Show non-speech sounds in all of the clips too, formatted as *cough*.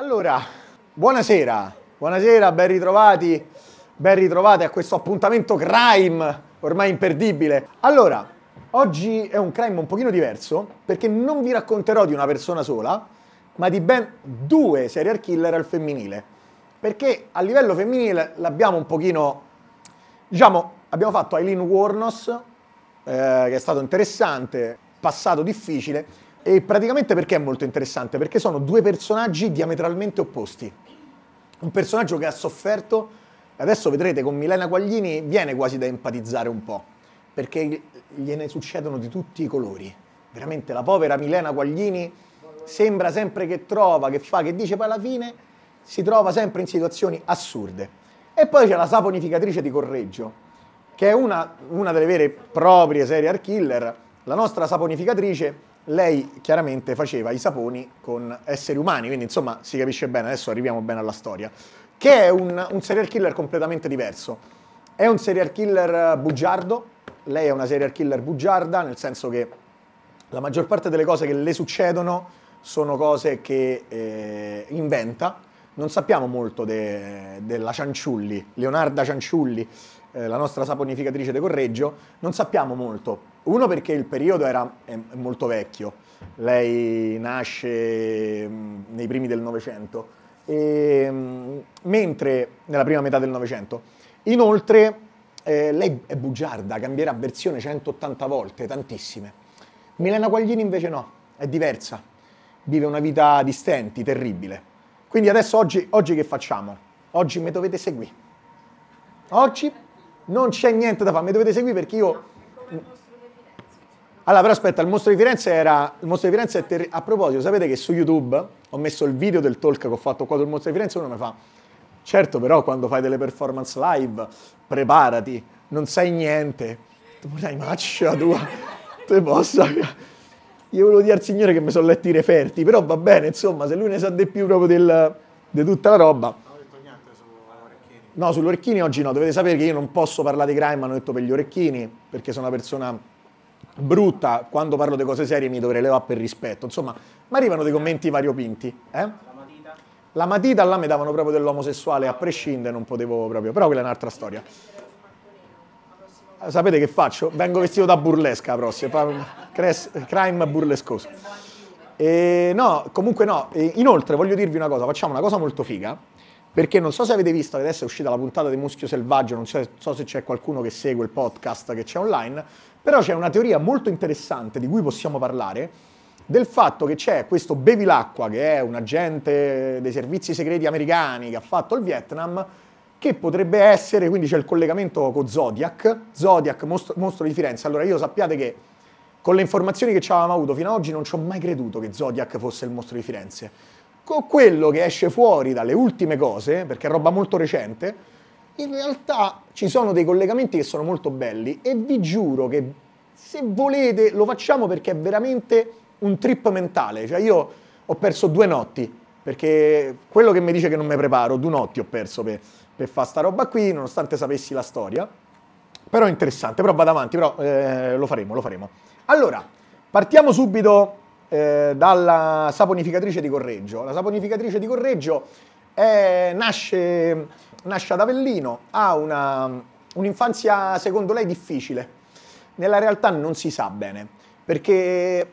Allora, buonasera, buonasera, ben ritrovati, ben ritrovati a questo appuntamento crime, ormai imperdibile. Allora, oggi è un crime un pochino diverso, perché non vi racconterò di una persona sola, ma di ben due serial killer al femminile. Perché a livello femminile l'abbiamo un pochino, diciamo, abbiamo fatto Eileen Warnos, eh, che è stato interessante, passato difficile, e praticamente perché è molto interessante? Perché sono due personaggi diametralmente opposti. Un personaggio che ha sofferto, e adesso vedrete con Milena Quaglini viene quasi da empatizzare un po', perché gliene succedono di tutti i colori. Veramente la povera Milena Quaglini sembra sempre che trova, che fa, che dice, poi alla fine si trova sempre in situazioni assurde. E poi c'è la saponificatrice di Correggio, che è una, una delle vere e proprie serial killer, la nostra saponificatrice lei chiaramente faceva i saponi con esseri umani, quindi insomma si capisce bene, adesso arriviamo bene alla storia, che è un, un serial killer completamente diverso. È un serial killer bugiardo, lei è una serial killer bugiarda, nel senso che la maggior parte delle cose che le succedono sono cose che eh, inventa, non sappiamo molto de, della Cianciulli, Leonarda Cianciulli, eh, la nostra saponificatrice di Correggio, non sappiamo molto. Uno perché il periodo era è molto vecchio, lei nasce mm, nei primi del Novecento, ehm, mentre nella prima metà del Novecento. Inoltre eh, lei è bugiarda, cambierà versione 180 volte, tantissime. Milena Quaglini invece no, è diversa, vive una vita di stenti, terribile. Quindi adesso oggi, oggi che facciamo? Oggi mi dovete seguire. Oggi non c'è niente da fare, mi dovete seguire perché io... Allora, però aspetta, il mostro di Firenze era... Il mostro di Firenze è terri... A proposito, sapete che su YouTube ho messo il video del talk che ho fatto qua sul mostro di Firenze e uno mi fa... Certo, però quando fai delle performance live, preparati, non sai niente. Tu dai maccia tua, te posso... Io volevo dire al signore che mi sono letti i referti, però va bene, insomma, se lui ne sa di più proprio di tutta la roba... No, sugli orecchini oggi no, dovete sapere che io non posso parlare di crime, hanno detto per gli orecchini, perché sono una persona brutta, quando parlo di cose serie mi dovrei levare per rispetto, insomma, mi arrivano dei commenti variopinti. Eh? La matita? La matita là mi davano proprio dell'omosessuale, a prescindere non potevo proprio, però quella è un'altra storia. Sapete che faccio? Vengo vestito da burlesca la prossima, crime burlescoso. E no, comunque no, e inoltre voglio dirvi una cosa, facciamo una cosa molto figa perché non so se avete visto, adesso è uscita la puntata di Muschio Selvaggio, non so, so se c'è qualcuno che segue il podcast che c'è online, però c'è una teoria molto interessante di cui possiamo parlare, del fatto che c'è questo Bevilacqua, che è un agente dei servizi segreti americani che ha fatto il Vietnam, che potrebbe essere, quindi c'è il collegamento con Zodiac, Zodiac, mostro, mostro di Firenze. Allora io sappiate che con le informazioni che ci avevamo avuto fino ad oggi non ci ho mai creduto che Zodiac fosse il mostro di Firenze con ecco, quello che esce fuori dalle ultime cose, perché è roba molto recente, in realtà ci sono dei collegamenti che sono molto belli e vi giuro che se volete lo facciamo perché è veramente un trip mentale. Cioè io ho perso due notti, perché quello che mi dice che non mi preparo, due notti ho perso per, per fare sta roba qui, nonostante sapessi la storia. Però è interessante, però vado avanti, però eh, lo faremo, lo faremo. Allora, partiamo subito eh, dalla saponificatrice di Correggio. La saponificatrice di Correggio è, eh, nasce, nasce, ad Avellino, ha una, un'infanzia secondo lei difficile. Nella realtà non si sa bene, perché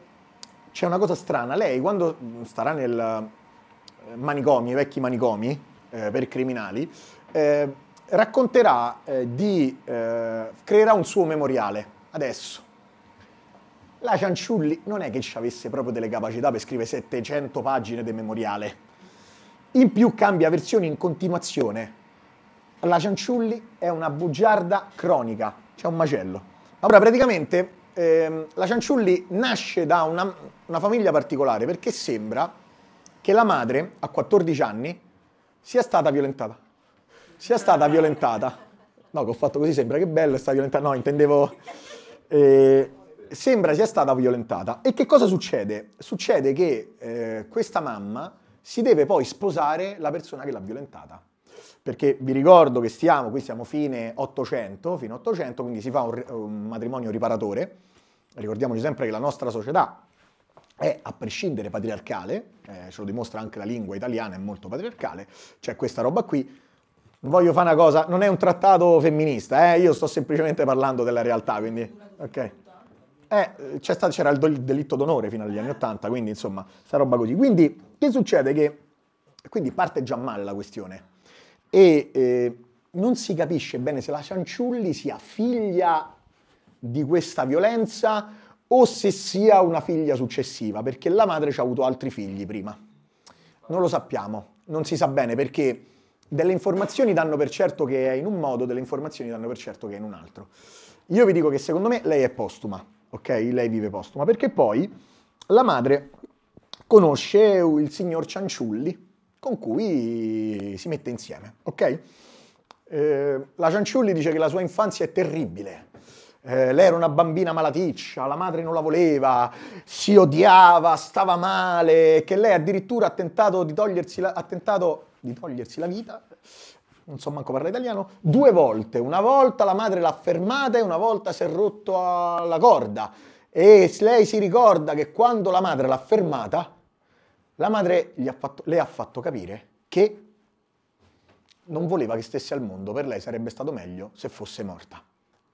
c'è una cosa strana, lei quando starà nel eh, manicomi, vecchi manicomi eh, per criminali, eh, racconterà eh, di, eh, creerà un suo memoriale adesso, la Cianciulli non è che ci avesse proprio delle capacità per scrivere 700 pagine di memoriale. In più cambia versione in continuazione. La Cianciulli è una bugiarda cronica, c'è un macello. Allora, praticamente ehm, la Cianciulli nasce da una, una famiglia particolare perché sembra che la madre, a 14 anni, sia stata violentata. Sia stata violentata. No, che ho fatto così sembra che bello, sta violentando. No, intendevo... Eh, sembra sia stata violentata. E che cosa succede? Succede che eh, questa mamma si deve poi sposare la persona che l'ha violentata. Perché vi ricordo che stiamo, qui siamo fine 800, fine 800 quindi si fa un, un matrimonio riparatore. Ricordiamoci sempre che la nostra società è a prescindere patriarcale, eh, ce lo dimostra anche la lingua italiana, è molto patriarcale, c'è questa roba qui. Non voglio fare una cosa, non è un trattato femminista, eh, io sto semplicemente parlando della realtà, quindi... Ok eh, stato, c'era il delitto d'onore fino agli anni Ottanta, quindi insomma, sta roba così. Quindi che succede? Che quindi parte già male la questione e eh, non si capisce bene se la Cianciulli sia figlia di questa violenza o se sia una figlia successiva, perché la madre ci ha avuto altri figli prima. Non lo sappiamo, non si sa bene perché delle informazioni danno per certo che è in un modo, delle informazioni danno per certo che è in un altro. Io vi dico che secondo me lei è postuma, ok? Lei vive posto, ma perché poi la madre conosce il signor Cianciulli con cui si mette insieme, ok? Eh, la Cianciulli dice che la sua infanzia è terribile. Eh, lei era una bambina malaticcia, la madre non la voleva, si odiava, stava male, che lei addirittura ha tentato di togliersi la, tentato di togliersi la vita non so manco parlare italiano, due volte. Una volta la madre l'ha fermata e una volta si è rotto la corda. E lei si ricorda che quando la madre l'ha fermata, la madre ha fatto, le ha fatto capire che non voleva che stesse al mondo, per lei sarebbe stato meglio se fosse morta.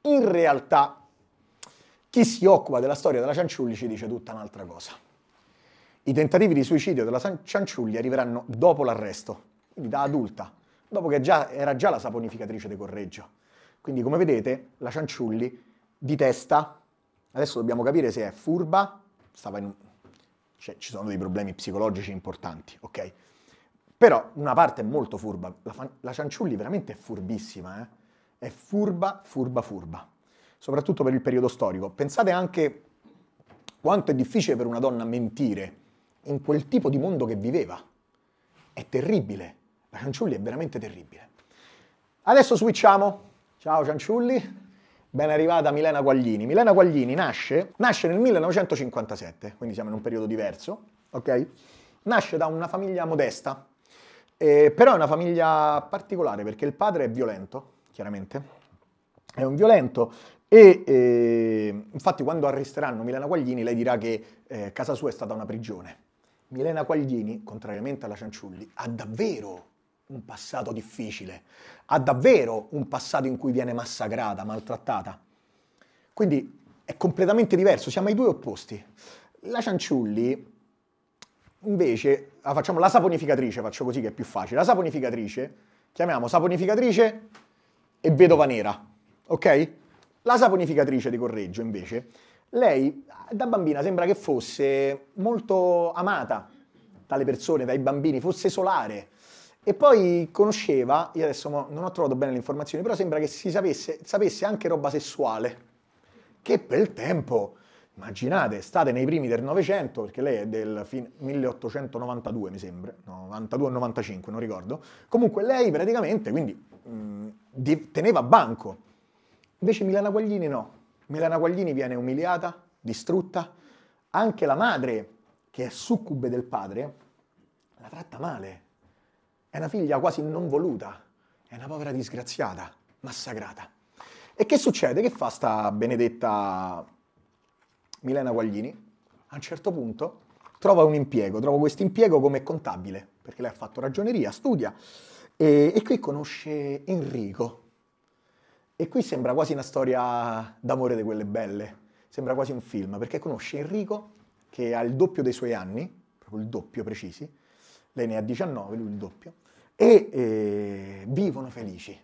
In realtà, chi si occupa della storia della Cianciulli ci dice tutta un'altra cosa. I tentativi di suicidio della Cianciulli arriveranno dopo l'arresto, quindi da adulta, dopo che già, era già la saponificatrice di Correggio. Quindi come vedete la Cianciulli di testa, adesso dobbiamo capire se è furba, un... cioè, ci sono dei problemi psicologici importanti, ok? Però una parte è molto furba, la, fan... la Cianciulli veramente è furbissima, eh? è furba, furba, furba, soprattutto per il periodo storico. Pensate anche quanto è difficile per una donna mentire in quel tipo di mondo che viveva. È terribile Cianciulli è veramente terribile. Adesso switchiamo. Ciao Cianciulli. Ben arrivata Milena Guaglini. Milena Guaglini nasce, nasce nel 1957, quindi siamo in un periodo diverso, ok? Nasce da una famiglia modesta, eh, però è una famiglia particolare perché il padre è violento, chiaramente, è un violento e eh, infatti quando arresteranno Milena Quaglini lei dirà che eh, casa sua è stata una prigione. Milena Quaglini, contrariamente alla Cianciulli, ha davvero un passato difficile, ha davvero un passato in cui viene massacrata, maltrattata. Quindi è completamente diverso, siamo ai due opposti. La Cianciulli, invece, la facciamo la saponificatrice, faccio così che è più facile, la saponificatrice, chiamiamo saponificatrice e vedova nera, ok? La saponificatrice di Correggio, invece, lei da bambina sembra che fosse molto amata dalle persone, dai bambini, fosse solare, e poi conosceva, io adesso non ho trovato bene le informazioni, però sembra che si sapesse, sapesse anche roba sessuale. Che bel tempo! Immaginate, state nei primi del Novecento, perché lei è del 1892, mi sembra, 92-95, non ricordo. Comunque lei praticamente, quindi, mh, mm, teneva banco. Invece Milana Guaglini no. Milana Guaglini viene umiliata, distrutta. Anche la madre, che è succube del padre, la tratta male è una figlia quasi non voluta, è una povera disgraziata, massacrata. E che succede? Che fa sta benedetta Milena Guaglini? A un certo punto trova un impiego, trova questo impiego come contabile, perché lei ha fatto ragioneria, studia, e, e qui conosce Enrico. E qui sembra quasi una storia d'amore di quelle belle, sembra quasi un film, perché conosce Enrico che ha il doppio dei suoi anni, proprio il doppio precisi, lei ne ha 19, lui il doppio, e eh, vivono felici.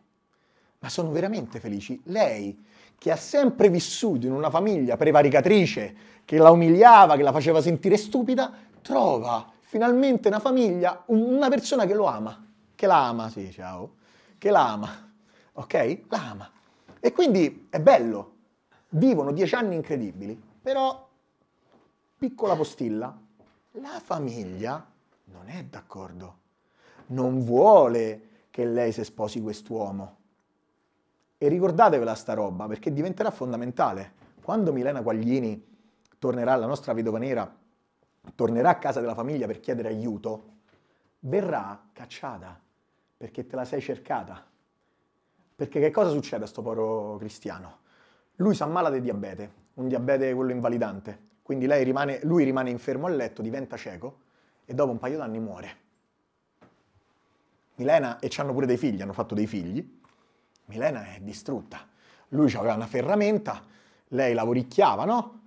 Ma sono veramente felici. Lei, che ha sempre vissuto in una famiglia prevaricatrice, che la umiliava, che la faceva sentire stupida, trova finalmente una famiglia, una persona che lo ama, che la ama, sì, ciao, che la ama, ok? La ama. E quindi è bello, vivono dieci anni incredibili, però, piccola postilla, la famiglia non è d'accordo non vuole che lei si sposi quest'uomo. E ricordatevela sta roba, perché diventerà fondamentale. Quando Milena Quaglini tornerà, la nostra vedova nera, tornerà a casa della famiglia per chiedere aiuto, verrà cacciata, perché te la sei cercata. Perché che cosa succede a sto povero cristiano? Lui si ammala di diabete, un diabete quello invalidante, quindi rimane, lui rimane infermo a letto, diventa cieco e dopo un paio d'anni muore. Milena, e hanno pure dei figli, hanno fatto dei figli, Milena è distrutta. Lui aveva una ferramenta, lei lavoricchiava, no?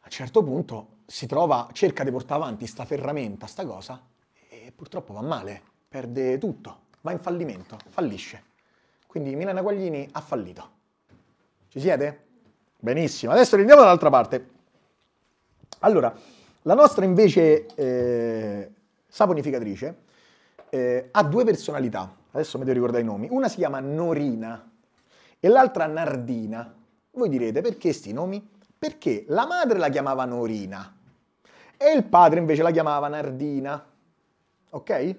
A un certo punto si trova, cerca di portare avanti sta ferramenta, sta cosa, e purtroppo va male, perde tutto, va in fallimento, fallisce. Quindi Milena Guaglini ha fallito. Ci siete? Benissimo, adesso andiamo dall'altra parte. Allora, la nostra invece eh, saponificatrice eh, ha due personalità, adesso mi devo ricordare i nomi, una si chiama Norina e l'altra Nardina. Voi direte perché questi nomi? Perché la madre la chiamava Norina e il padre invece la chiamava Nardina. Ok?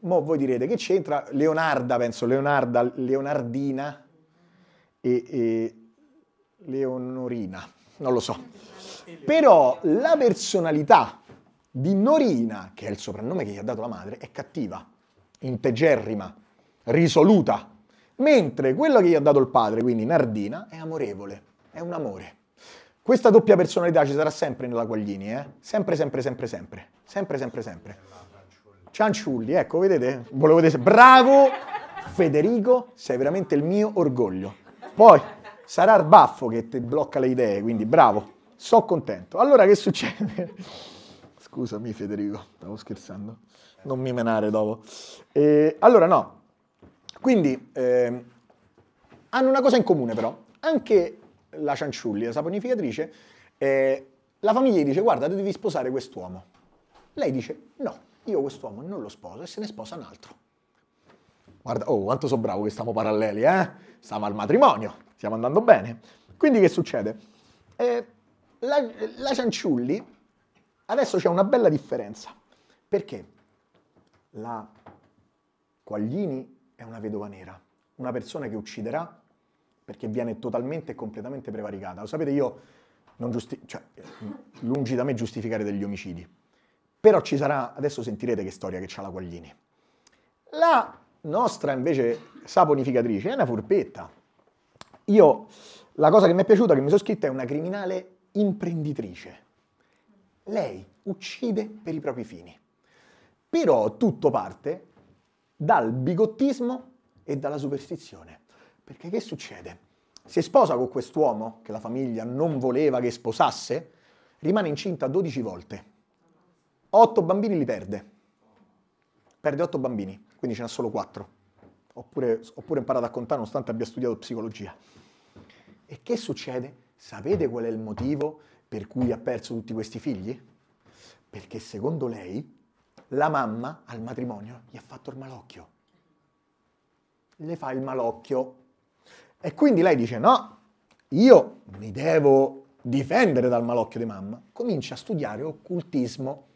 Mo voi direte che c'entra Leonarda, penso, Leonarda, Leonardina e, e Leonorina, non lo so. Però la personalità di Norina, che è il soprannome che gli ha dato la madre, è cattiva, integerrima, risoluta, mentre quello che gli ha dato il padre, quindi Nardina, è amorevole, è un amore. Questa doppia personalità ci sarà sempre nella Quaglini, eh? Sempre, sempre, sempre, sempre. Sempre, sempre, sempre. Cianciulli, ecco, vedete? Volevo dire, Bravo! Federico, sei veramente il mio orgoglio. Poi sarà il baffo che ti blocca le idee, quindi bravo. so contento. Allora che succede? Scusami Federico, stavo scherzando. Non mi menare dopo. E, allora no, quindi eh, hanno una cosa in comune però. Anche la Cianciulli, la saponificatrice, eh, la famiglia gli dice guarda devi sposare quest'uomo. Lei dice no, io quest'uomo non lo sposo e se ne sposa un altro. Guarda, oh quanto so bravo che stiamo paralleli, eh? Stiamo al matrimonio, stiamo andando bene. Quindi che succede? Eh, la, la Cianciulli Adesso c'è una bella differenza, perché la Quaglini è una vedova nera, una persona che ucciderà perché viene totalmente e completamente prevaricata. Lo sapete, io non giusti- cioè, lungi da me giustificare degli omicidi, però ci sarà, adesso sentirete che storia che c'ha la Quaglini. La nostra invece saponificatrice è una furbetta. Io, la cosa che mi è piaciuta, che mi sono scritta, è una criminale imprenditrice. Lei uccide per i propri fini. Però tutto parte dal bigottismo e dalla superstizione. Perché che succede? Si sposa con quest'uomo che la famiglia non voleva che sposasse, rimane incinta 12 volte. 8 bambini li perde. Perde 8 bambini, quindi ce n'ha solo 4. Oppure, oppure imparato a contare nonostante abbia studiato psicologia. E che succede? Sapete qual è il motivo per cui ha perso tutti questi figli? Perché secondo lei la mamma al matrimonio gli ha fatto il malocchio. Le fa il malocchio. E quindi lei dice no, io mi devo difendere dal malocchio di mamma. Comincia a studiare occultismo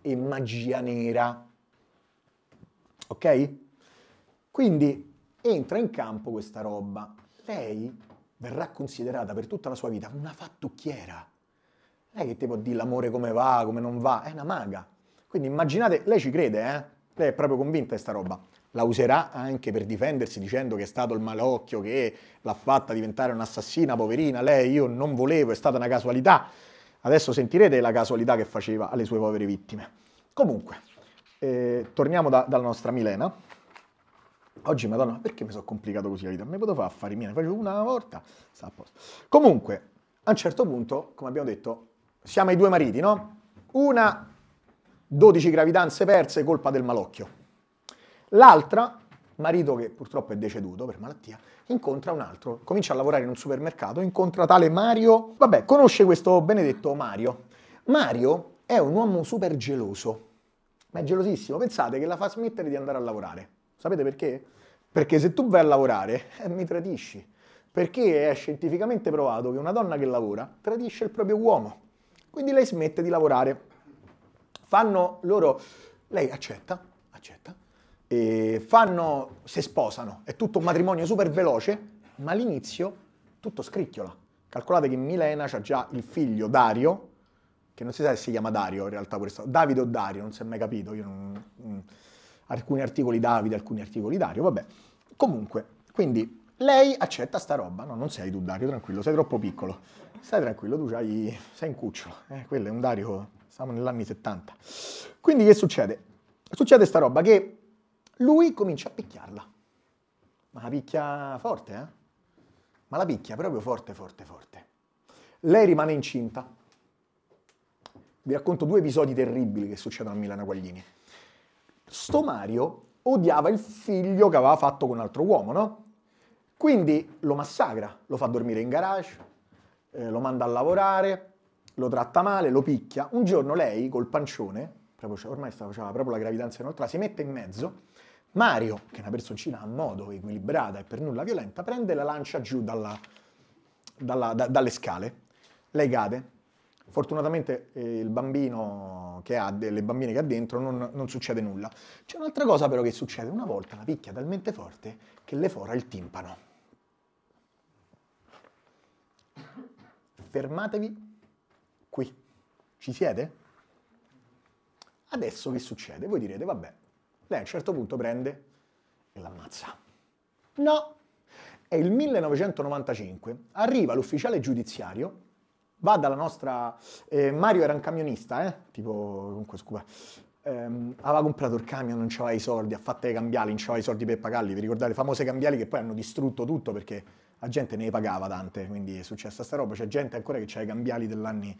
e magia nera. Ok? Quindi entra in campo questa roba. Lei verrà considerata per tutta la sua vita una fattucchiera non è che ti può dire l'amore come va, come non va, è una maga. Quindi immaginate, lei ci crede, eh? Lei è proprio convinta di sta roba. La userà anche per difendersi dicendo che è stato il malocchio che l'ha fatta diventare un'assassina, poverina, lei io non volevo, è stata una casualità. Adesso sentirete la casualità che faceva alle sue povere vittime. Comunque, eh, torniamo da, dalla nostra Milena. Oggi, madonna, perché mi sono complicato così la vita? Mi potevo fare affari miei, ne facevo una volta, sta a posto. Comunque, a un certo punto, come abbiamo detto, siamo i due mariti, no? Una 12 gravidanze perse colpa del malocchio. L'altra, marito che purtroppo è deceduto per malattia, incontra un altro, comincia a lavorare in un supermercato, incontra tale Mario, vabbè, conosce questo benedetto Mario. Mario è un uomo super geloso, ma è gelosissimo, pensate che la fa smettere di andare a lavorare. Sapete perché? Perché se tu vai a lavorare, *laughs* eh, mi tradisci. Perché è scientificamente provato che una donna che lavora tradisce il proprio uomo. Quindi lei smette di lavorare. Fanno loro, lei accetta, accetta, e fanno, si sposano, è tutto un matrimonio super veloce, ma all'inizio tutto scricchiola. Calcolate che Milena ha già il figlio Dario, che non si sa se si chiama Dario in realtà questo, Davide o Dario, non si è mai capito, non, mm, alcuni articoli Davide, alcuni articoli Dario, vabbè. Comunque, quindi lei accetta sta roba, no, non sei tu Dario, tranquillo, sei troppo piccolo. Stai tranquillo, tu sei in cucciolo. Eh, quello è un Dario, siamo negli anni 70. Quindi che succede? Succede sta roba che lui comincia a picchiarla. Ma la picchia forte, eh? Ma la picchia proprio forte, forte, forte. Lei rimane incinta. Vi racconto due episodi terribili che succedono a Milano Guaglini. Sto Mario odiava il figlio che aveva fatto con un altro uomo, no? Quindi lo massacra, lo fa dormire in garage, eh, lo manda a lavorare, lo tratta male, lo picchia. Un giorno lei, col pancione, proprio, cioè, ormai stava, faceva proprio la gravidanza inoltrata, si mette in mezzo. Mario, che è una personcina a modo, equilibrata e per nulla violenta, prende la lancia giù dalla, dalla, da, dalle scale. Lei cade. Fortunatamente eh, il bambino che ha, le bambine che ha dentro, non, non succede nulla. C'è un'altra cosa però che succede. Una volta la picchia talmente forte che le fora il timpano. Fermatevi qui. Ci siete? Adesso che succede? Voi direte, vabbè, lei a un certo punto prende e l'ammazza. No! È il 1995, arriva l'ufficiale giudiziario, va dalla nostra... Eh, Mario era un camionista, eh? Tipo, comunque, scusa, Um, aveva comprato il camion, non c'aveva i soldi, ha fatto le cambiali, non c'aveva i soldi per pagarli, vi ricordate, le famose cambiali che poi hanno distrutto tutto perché la gente ne pagava tante, quindi è successa sta roba, c'è gente ancora che ha i cambiali dell'anni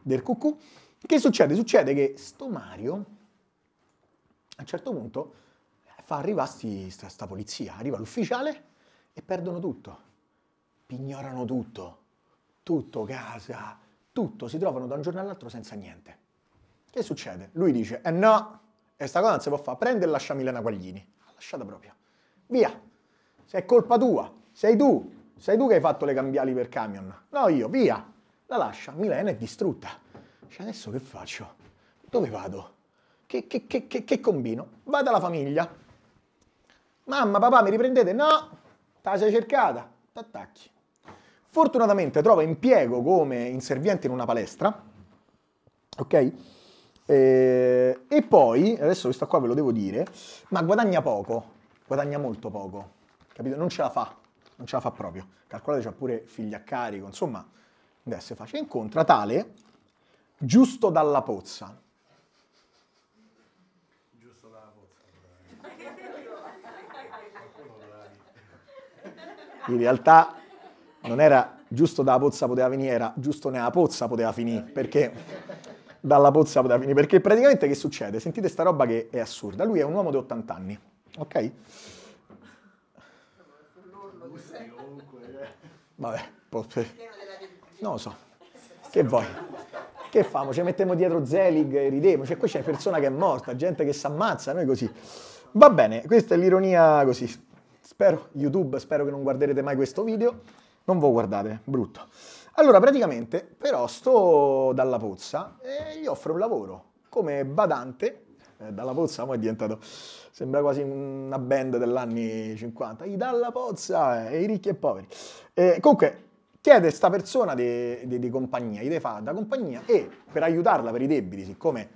del cucù. Che succede? Succede che sto Mario a un certo punto fa arrivare sti, sta, sta polizia, arriva l'ufficiale e perdono tutto, pignorano tutto, tutto, casa, tutto, si trovano da un giorno all'altro senza niente. Che succede? Lui dice, eh no, e sta cosa non si può fare, prende e lascia Milena Quaglini, lasciata proprio, via, se è colpa tua, sei tu, sei tu che hai fatto le cambiali per camion. No, io, via. La lascia, Milena è distrutta. Cioè, adesso che faccio? Dove vado? Che, che, che, che, che combino? Vado alla famiglia. Mamma, papà, mi riprendete? No, te la sei cercata. T'attacchi. Fortunatamente trova impiego come inserviente in una palestra. Ok? E, eh, e poi, adesso questa qua ve lo devo dire, ma guadagna poco, guadagna molto poco, capito? Non ce la fa non ce la fa proprio. Calcolate c'ha pure figli a carico, insomma, deve essere Incontra tale giusto dalla pozza. Giusto dalla pozza. In realtà non era giusto dalla pozza poteva venire, era giusto nella pozza poteva finire, perché dalla pozza poteva finire, perché praticamente che succede? Sentite sta roba che è assurda. Lui è un uomo di 80 anni, ok? Vabbè, non lo so. Che vuoi? Che famo? Ci mettiamo dietro Zelig e ridiamo. Cioè, qui c'è persona che è morta, gente che si ammazza, noi così. Va bene, questa è l'ironia così. Spero, YouTube, spero che non guarderete mai questo video. Non voi guardate, brutto. Allora, praticamente, però, sto dalla pozza e gli offro un lavoro come badante eh, Dalla Pozza poi è diventato, sembra quasi una band dell'anni 50, i Dalla Pozza, eh, i ricchi e i poveri. Eh, comunque chiede a questa persona di, compagnia, gli deve fare da compagnia e per aiutarla per i debiti, siccome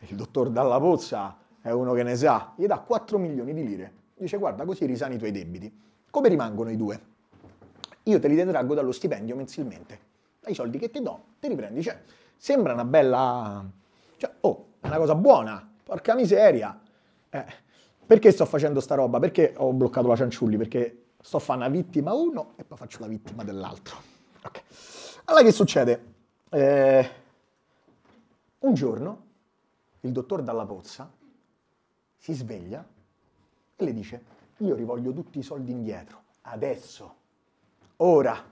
il dottor Dalla Pozza è uno che ne sa, gli dà 4 milioni di lire. Dice guarda così risani i tuoi debiti. Come rimangono i due? Io te li detraggo dallo stipendio mensilmente. Dai soldi che ti do, te li prendi. Cioè, sembra una bella... Cioè, oh, una cosa buona. Porca miseria! Eh, perché sto facendo sta roba? Perché ho bloccato la Cianciulli? Perché sto facendo una vittima uno e poi faccio la vittima dell'altro. Okay. Allora che succede? Eh, un giorno il dottor Dalla Pozza si sveglia e le dice io rivoglio tutti i soldi indietro, adesso, ora.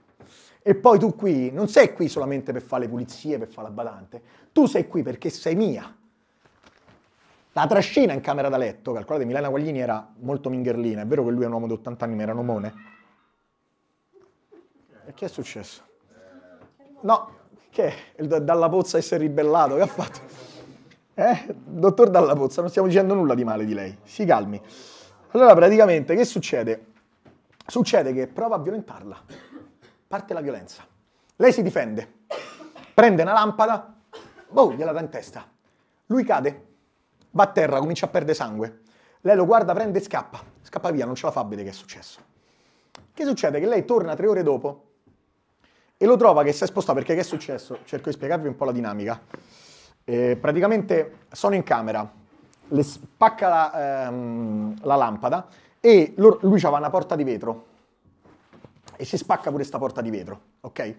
E poi tu qui non sei qui solamente per fare le pulizie, per fare la badante, tu sei qui perché sei mia. La trascina in camera da letto, calcolate, Milena Guaglini era molto mingherlina, è vero che lui è un uomo di 80 anni, ma era un omone? E che è successo? No, che? Il Dalla Pozza si è ribellato, che ha fatto? Eh? Dottor Dalla Pozza, non stiamo dicendo nulla di male di lei, si calmi. Allora praticamente che succede? Succede che prova a violentarla, parte la violenza. Lei si difende, prende una lampada, boh, gliela dà in testa. Lui cade, va a terra, comincia a perdere sangue. Lei lo guarda, prende e scappa. Scappa via, non ce la fa a vedere che è successo. Che succede? Che lei torna tre ore dopo e lo trova che si è spostato perché che è successo? Cerco di spiegarvi un po' la dinamica. Eh, praticamente sono in camera, le spacca la, ehm, la lampada e loro, lui c'ha una porta di vetro e si spacca pure sta porta di vetro, ok?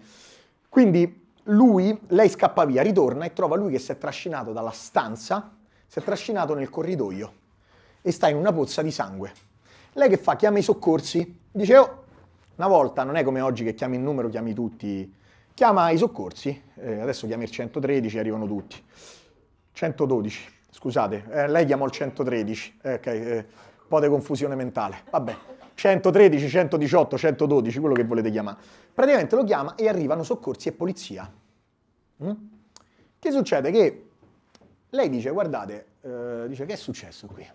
Quindi lui, lei scappa via, ritorna e trova lui che si è trascinato dalla stanza si è trascinato nel corridoio e sta in una pozza di sangue. Lei che fa? Chiama i soccorsi? Dice, oh, una volta non è come oggi che chiami il numero, chiami tutti. Chiama i soccorsi, eh, adesso chiami il 113, arrivano tutti. 112, scusate, eh, lei chiamò il 113, eh, ok, eh, un po' di confusione mentale, vabbè. 113, 118, 112, quello che volete chiamare. Praticamente lo chiama e arrivano soccorsi e polizia. Mm? Che succede? Che lei dice, guardate, eh, dice che è successo qui?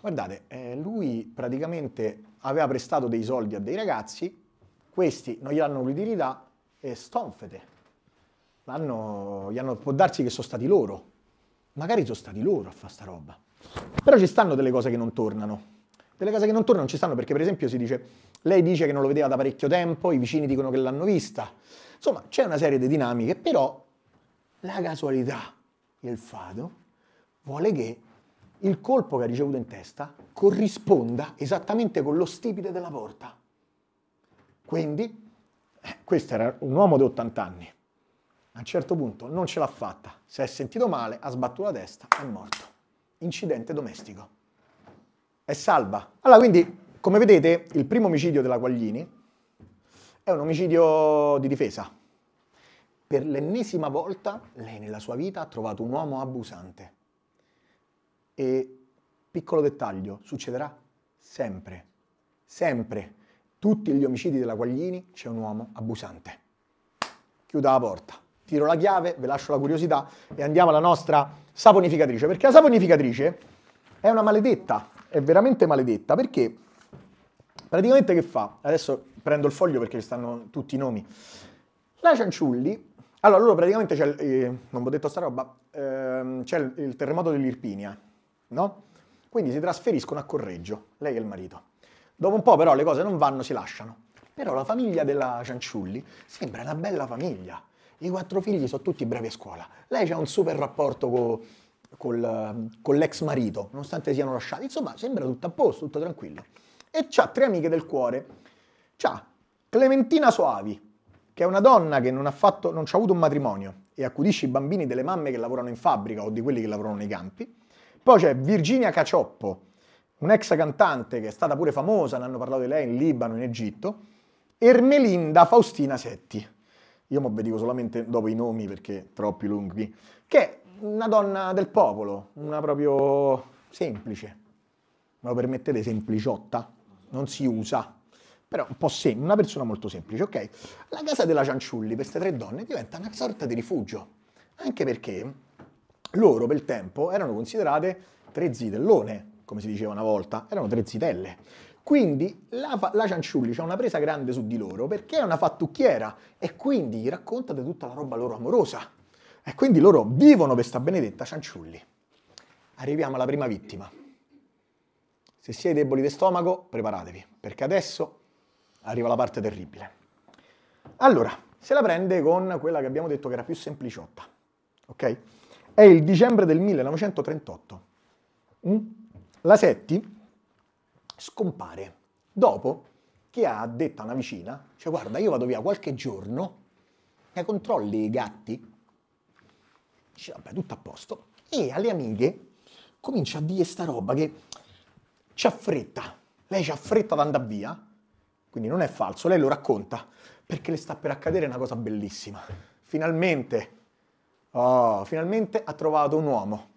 Guardate, eh, lui praticamente aveva prestato dei soldi a dei ragazzi, questi non gli hanno l'utilità e stonfete. Hanno, hanno, può darsi che sono stati loro. Magari sono stati loro a fare sta roba. Però ci stanno delle cose che non tornano. Delle cose che non tornano ci stanno perché per esempio si dice, lei dice che non lo vedeva da parecchio tempo, i vicini dicono che l'hanno vista. Insomma, c'è una serie di dinamiche, però la casualità, il fado vuole che il colpo che ha ricevuto in testa corrisponda esattamente con lo stipite della porta. Quindi, eh, questo era un uomo di 80 anni. A un certo punto non ce l'ha fatta, si è sentito male, ha sbattuto la testa, è morto. Incidente domestico. È salva. Allora, quindi, come vedete, il primo omicidio della Quaglini è un omicidio di difesa per l'ennesima volta lei nella sua vita ha trovato un uomo abusante. E piccolo dettaglio, succederà sempre, sempre. Tutti gli omicidi della Guaglini c'è un uomo abusante. Chiuda la porta, tiro la chiave, ve lascio la curiosità e andiamo alla nostra saponificatrice, perché la saponificatrice è una maledetta, è veramente maledetta, perché praticamente che fa? Adesso prendo il foglio perché ci stanno tutti i nomi. La Cianciulli allora, loro praticamente c'è, eh, non vi ho detto sta roba, ehm, c'è il, il, terremoto dell'Irpinia, no? Quindi si trasferiscono a Correggio, lei e il marito. Dopo un po' però le cose non vanno, si lasciano. Però la famiglia della Cianciulli sembra una bella famiglia. I quattro figli sono tutti bravi a scuola. Lei ha un super rapporto con col, col l'ex marito, nonostante siano lasciati. Insomma, sembra tutto a posto, tutto tranquillo. E c'ha tre amiche del cuore. C'ha Clementina Soavi, che è una donna che non ha, fatto, non ha avuto un matrimonio e accudisce i bambini delle mamme che lavorano in fabbrica o di quelli che lavorano nei campi. Poi c'è Virginia Cacioppo, un'ex cantante che è stata pure famosa, ne hanno parlato di lei in Libano, in Egitto, Ermelinda Faustina Setti. Io mi ve dico solamente dopo i nomi perché troppi lunghi, che è una donna del popolo, una proprio semplice. Me lo permettete sempliciotta? Non si usa però un po' semplice, una persona molto semplice, ok? La casa della Cianciulli per queste tre donne diventa una sorta di rifugio, anche perché loro per il tempo erano considerate tre zitellone, come si diceva una volta, erano tre zitelle. Quindi la, la Cianciulli ha una presa grande su di loro perché è una fattucchiera e quindi gli racconta di tutta la roba loro amorosa. E quindi loro vivono per sta benedetta Cianciulli. Arriviamo alla prima vittima. Se siete deboli di stomaco, preparatevi, perché adesso arriva la parte terribile. Allora, se la prende con quella che abbiamo detto che era più sempliciotta, ok? È il dicembre del 1938. Mm? La Setti scompare dopo che ha detto a una vicina, cioè guarda io vado via qualche giorno, ne controlli i gatti, dice vabbè tutto a posto, e alle amiche comincia a dire sta roba che c'ha fretta, lei c'ha fretta ad andare via, quindi non è falso, lei lo racconta perché le sta per accadere una cosa bellissima. Finalmente, oh, finalmente ha trovato un uomo,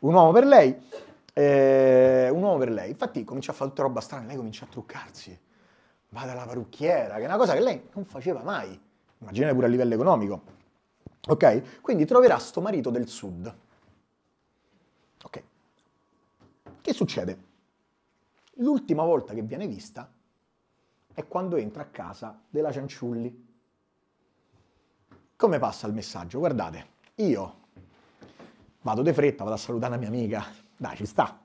un uomo per lei, eh, un uomo per lei. Infatti comincia a fare tutta roba strana, lei comincia a truccarsi, va dalla parrucchiera, che è una cosa che lei non faceva mai, immaginate pure a livello economico. Ok? Quindi troverà sto marito del sud. Ok. Che succede? L'ultima volta che viene vista è quando entra a casa della Cianciulli. Come passa il messaggio? Guardate, io vado di fretta, vado a salutare una mia amica, dai ci sta.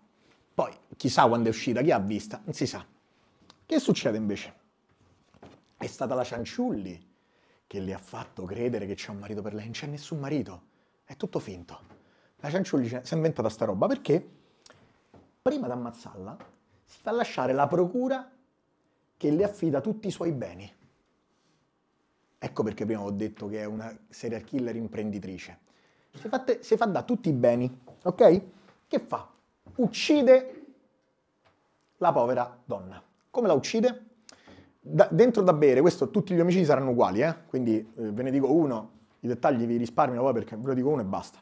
Poi chissà quando è uscita, chi ha vista, non si sa. Che succede invece? È stata la Cianciulli che le ha fatto credere che c'è un marito per lei, non c'è nessun marito, è tutto finto. La Cianciulli si è inventata sta roba perché prima di ammazzarla si fa lasciare la procura che le affida tutti i suoi beni. Ecco perché prima ho detto che è una serial killer imprenditrice. Si, fatte, si fa da tutti i beni, ok? Che fa? Uccide la povera donna. Come la uccide? Da, dentro da bere, questo tutti gli omicidi saranno uguali, eh? quindi eh, ve ne dico uno, i dettagli vi risparmio poi perché ve lo dico uno e basta.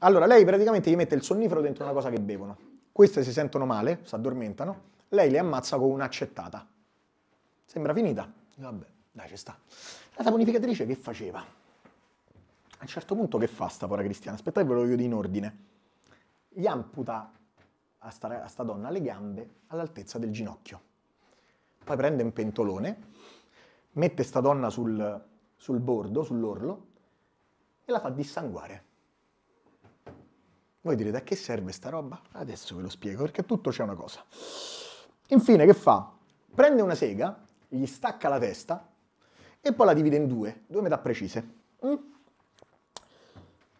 Allora, lei praticamente gli mette il sonnifero dentro una cosa che bevono. Queste si sentono male, si addormentano, lei le ammazza con un'accettata. Sembra finita. Vabbè, dai, ci sta. La bonificatrice che faceva? A un certo punto che fa sta pora cristiana? Aspettate, ve lo dico in ordine. Gli amputa a sta, a sta donna le gambe all'altezza del ginocchio. Poi prende un pentolone, mette sta donna sul, sul bordo, sull'orlo, e la fa dissanguare. Voi direte a che serve sta roba? Adesso ve lo spiego, perché tutto c'è una cosa. Infine che fa? Prende una sega, gli stacca la testa e poi la divide in due, due metà precise. Mm?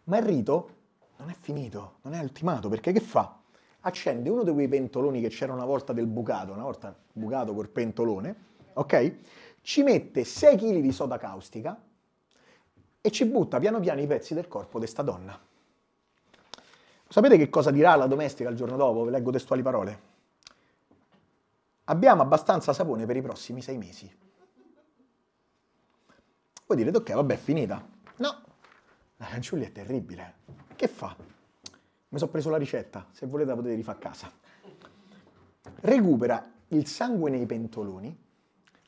Ma il rito non è finito, non è ultimato, perché che fa? Accende uno di quei pentoloni che c'era una volta del bucato, una volta bucato col pentolone, ok? Ci mette 6 kg di soda caustica e ci butta piano piano i pezzi del corpo di questa donna. Sapete che cosa dirà la domestica il giorno dopo? Ve leggo testuali parole abbiamo abbastanza sapone per i prossimi sei mesi. Voi direte, ok, vabbè, è finita. No, la fanciulla è terribile. Che fa? Mi sono preso la ricetta, se volete la potete rifare a casa. Recupera il sangue nei pentoloni,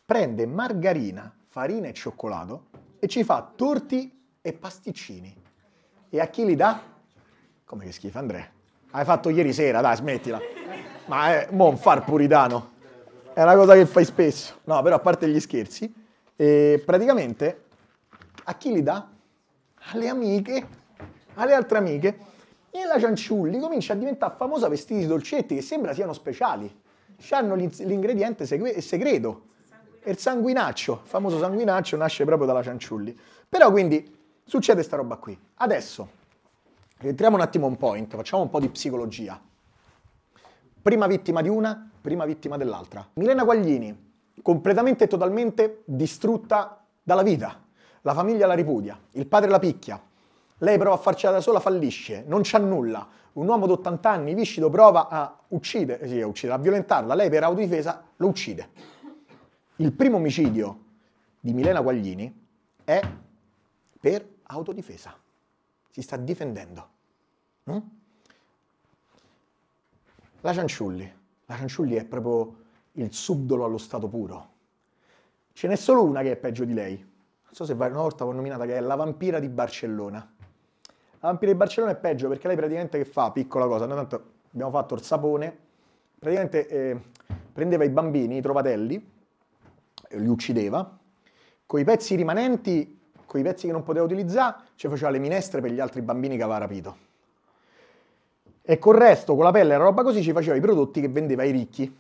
prende margarina, farina e cioccolato e ci fa torti e pasticcini. E a chi li dà? Come che schifo, Andrea? Hai fatto ieri sera, dai, smettila. Ma è, eh, mo' far puritano è una cosa che fai spesso. No, però a parte gli scherzi, eh, praticamente a chi li dà? Alle amiche, alle altre amiche. E la Cianciulli comincia a diventare famosa per questi dolcetti che sembra siano speciali. Hanno l'ingrediente segre- segreto, il sanguinaccio. Il famoso sanguinaccio nasce proprio dalla Cianciulli. Però quindi succede sta roba qui. Adesso, entriamo un attimo un point, facciamo un po' di psicologia. Prima vittima di una, prima vittima dell'altra. Milena Guaglini, completamente e totalmente distrutta dalla vita. La famiglia la ripudia, il padre la picchia. Lei prova a farcela da sola, fallisce, non c'ha nulla. Un uomo di 80 anni, viscido, prova a uccidere, eh sì, a, uccidere, a violentarla. Lei per autodifesa lo uccide. Il primo omicidio di Milena Guaglini è per autodifesa. Si sta difendendo. Mm? La Cianciulli. La Cianciulli è proprio il subdolo allo stato puro. Ce n'è solo una che è peggio di lei. Non so se una volta l'ho nominata che è la vampira di Barcellona. La vampira di Barcellona è peggio perché lei praticamente che fa? Piccola cosa, noi tanto abbiamo fatto il sapone. Praticamente eh, prendeva i bambini, i trovatelli, li uccideva. Con i pezzi rimanenti, con i pezzi che non poteva utilizzare, ci faceva le minestre per gli altri bambini che aveva rapito. E col resto, con la pelle e la roba così, ci faceva i prodotti che vendeva ai ricchi.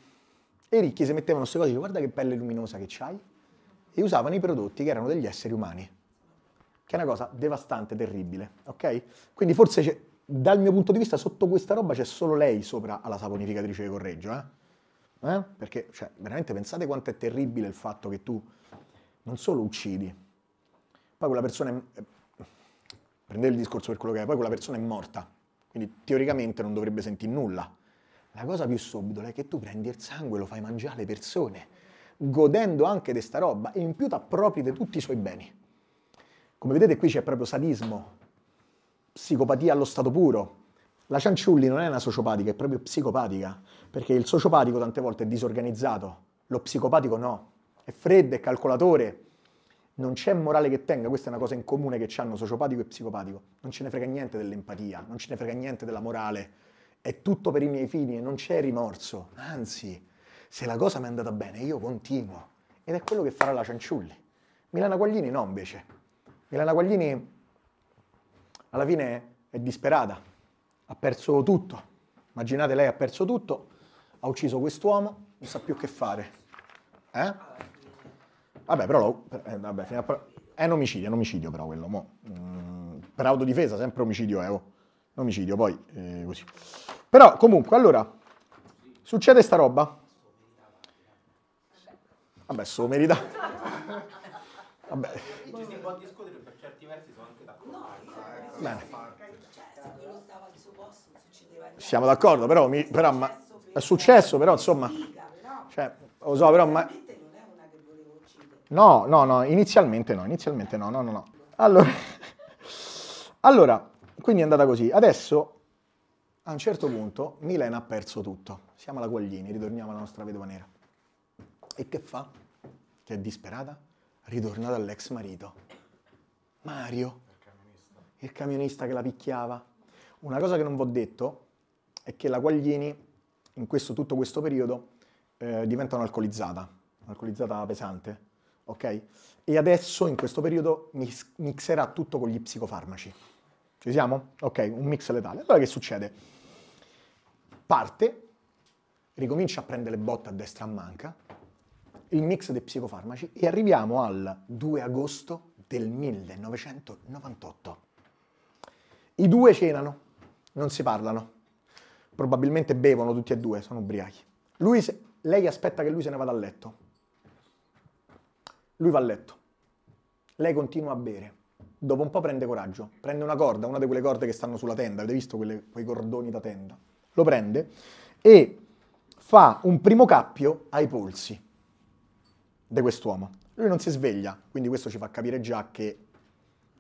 E i ricchi si mettevano queste cose, guarda che pelle luminosa che c'hai. E usavano i prodotti che erano degli esseri umani. Che è una cosa devastante, terribile, ok? Quindi forse dal mio punto di vista sotto questa roba c'è solo lei sopra alla saponificatrice di Correggio, eh? Eh? Perché, cioè, veramente pensate quanto è terribile il fatto che tu non solo uccidi, poi quella persona è... Eh, prendete il discorso per quello che è, poi quella persona è morta. Quindi teoricamente non dovrebbe sentire nulla. La cosa più subdola è che tu prendi il sangue e lo fai mangiare alle persone, godendo anche di sta roba e in più ti appropri di tutti i suoi beni. Come vedete qui c'è proprio sadismo, psicopatia allo stato puro. La Cianciulli non è una sociopatica, è proprio psicopatica, perché il sociopatico tante volte è disorganizzato, lo psicopatico no, è freddo, è calcolatore, non c'è morale che tenga, questa è una cosa in comune che hanno sociopatico e psicopatico, non ce ne frega niente dell'empatia, non ce ne frega niente della morale, è tutto per i miei fini e non c'è rimorso, anzi, se la cosa mi è andata bene io continuo ed è quello che farà la Cianciulli. Milana Guaglini no invece, Milana Guaglini alla fine è disperata, ha perso tutto, immaginate lei ha perso tutto, ha ucciso quest'uomo, non sa più che fare. Eh? Vabbè, però lo, eh, vabbè, a, è un omicidio, è un omicidio però quello. Mo, mm, per autodifesa sempre omicidio Evo. Eh, oh. omicidio, poi eh, così. Però comunque, allora, succede sta roba. Vabbè, so merita. *laughs* Vabbè. Si può discutere per certi versi sono anche d'accordo. Bene. Siamo d'accordo, però, mi, però ma, è successo, però insomma... Cioè, lo so, però... Ma, No, no, no, inizialmente no, inizialmente no, no, no, no. Allora, *laughs* allora quindi è andata così. Adesso, a un certo punto, Milena ha perso tutto. Siamo alla Guaglini, ritorniamo alla nostra vedova nera. E che fa? Che è disperata? Ritorna dall'ex marito. Mario, il camionista. il camionista che la picchiava. Una cosa che non vi ho detto è che la Guaglini, in questo, tutto questo periodo, eh, diventa un'alcolizzata, un'alcolizzata pesante ok? E adesso in questo periodo mixerà tutto con gli psicofarmaci. Ci siamo? Ok, un mix letale. Allora che succede? Parte, ricomincia a prendere botte a destra a manca, il mix dei psicofarmaci e arriviamo al 2 agosto del 1998. I due cenano, non si parlano, probabilmente bevono tutti e due, sono ubriachi. Lui, lei aspetta che lui se ne vada a letto lui va a letto. Lei continua a bere. Dopo un po' prende coraggio, prende una corda, una di quelle corde che stanno sulla tenda, avete visto quelle, quei cordoni da tenda? Lo prende e fa un primo cappio ai polsi di quest'uomo. Lui non si sveglia, quindi questo ci fa capire già che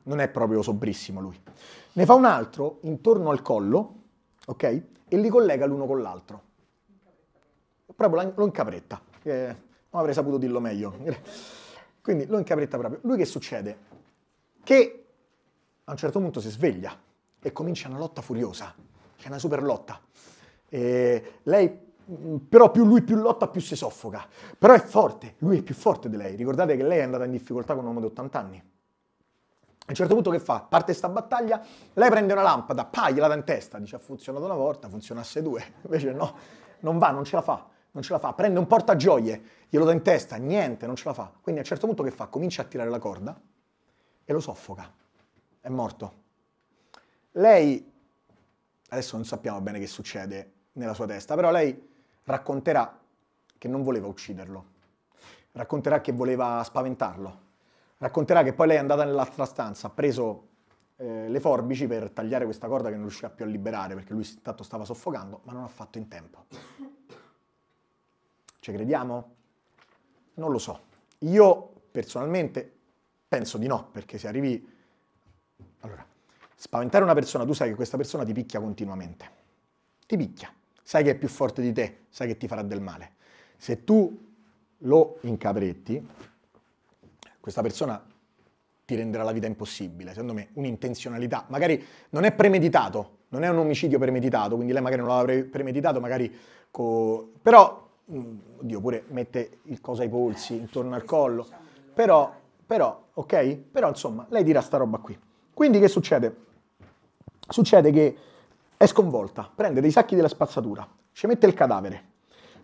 non è proprio sobrissimo lui. Ne fa un altro intorno al collo, ok? E li collega l'uno con l'altro. Proprio lo incapretta, eh, non avrei saputo dirlo meglio. Quindi lo incapretta proprio. Lui che succede? Che a un certo punto si sveglia e comincia una lotta furiosa. C'è una super lotta. E lei mm, però più lui più lotta più si soffoca. Però è forte, lui è più forte di lei. Ricordate che lei è andata in difficoltà con un uomo di 80 anni. A un certo punto che fa? Parte sta battaglia, lei prende una lampada, pah, gliela dà in testa, dice ha funzionato una volta, funzionasse due, *laughs* invece no, non va, non ce la fa non ce la fa, prende un portagioie, glielo dà in testa, niente, non ce la fa. Quindi a un certo punto che fa? Comincia a tirare la corda e lo soffoca. È morto. Lei, adesso non sappiamo bene che succede nella sua testa, però lei racconterà che non voleva ucciderlo, racconterà che voleva spaventarlo, racconterà che poi lei è andata nell'altra stanza, ha preso eh, le forbici per tagliare questa corda che non riusciva più a liberare perché lui intanto stava soffocando, ma non ha fatto in tempo. Ci crediamo? Non lo so. Io personalmente penso di no, perché se arrivi... Allora, spaventare una persona, tu sai che questa persona ti picchia continuamente. Ti picchia. Sai che è più forte di te, sai che ti farà del male. Se tu lo incapretti, questa persona ti renderà la vita impossibile. Secondo me un'intenzionalità, magari non è premeditato, non è un omicidio premeditato, quindi lei magari non l'avrebbe premeditato, magari... Co... però oddio, pure mette il cosa ai polsi, intorno al collo, però, però, ok? Però insomma, lei dirà sta roba qui. Quindi che succede? Succede che è sconvolta, prende dei sacchi della spazzatura, ci mette il cadavere,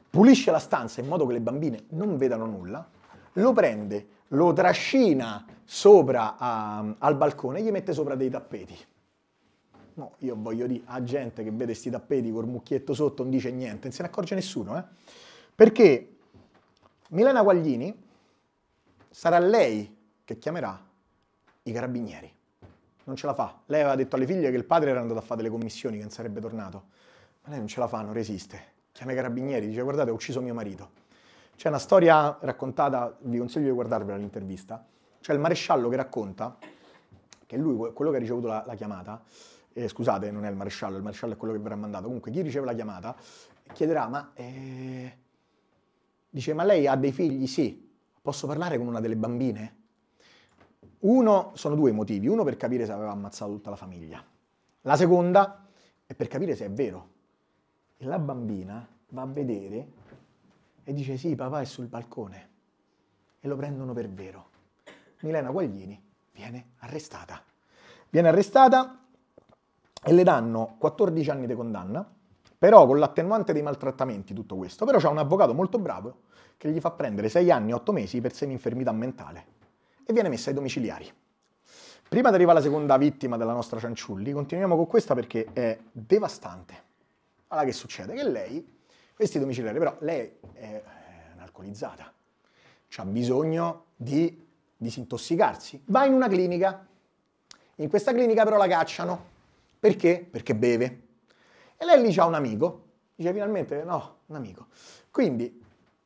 pulisce la stanza in modo che le bambine non vedano nulla, lo prende, lo trascina sopra a, ehm, al balcone e gli mette sopra dei tappeti. No, io voglio dire, a gente che vede questi tappeti col mucchietto sotto non dice niente, non se ne accorge nessuno, eh? Perché Milena Guaglini sarà lei che chiamerà i carabinieri. Non ce la fa. Lei aveva detto alle figlie che il padre era andato a fare delle commissioni, che non sarebbe tornato. Ma lei non ce la fa, non resiste. Chiama i carabinieri, dice guardate ho ucciso mio marito. C'è una storia raccontata, vi consiglio di guardarvela l'intervista, c'è il maresciallo che racconta che lui, quello che ha ricevuto la, la chiamata, eh, scusate non è il maresciallo, il maresciallo è quello che verrà mandato, comunque chi riceve la chiamata chiederà ma... Eh, Dice, ma lei ha dei figli? Sì. Posso parlare con una delle bambine? Uno, sono due motivi. Uno per capire se aveva ammazzato tutta la famiglia. La seconda è per capire se è vero. E la bambina va a vedere e dice, sì, papà è sul balcone. E lo prendono per vero. Milena Guaglini viene arrestata. Viene arrestata e le danno 14 anni di condanna però con l'attenuante dei maltrattamenti tutto questo. Però c'è un avvocato molto bravo che gli fa prendere 6 anni e 8 mesi per semi-infermità mentale e viene messa ai domiciliari. Prima di arrivare alla seconda vittima della nostra Cianciulli, continuiamo con questa perché è devastante. Allora che succede? Che lei, questi domiciliari, però lei è un'alcolizzata, ha bisogno di disintossicarsi, va in una clinica. In questa clinica però la cacciano. Perché? Perché beve. E lei lì c'ha un amico, dice finalmente no, un amico. Quindi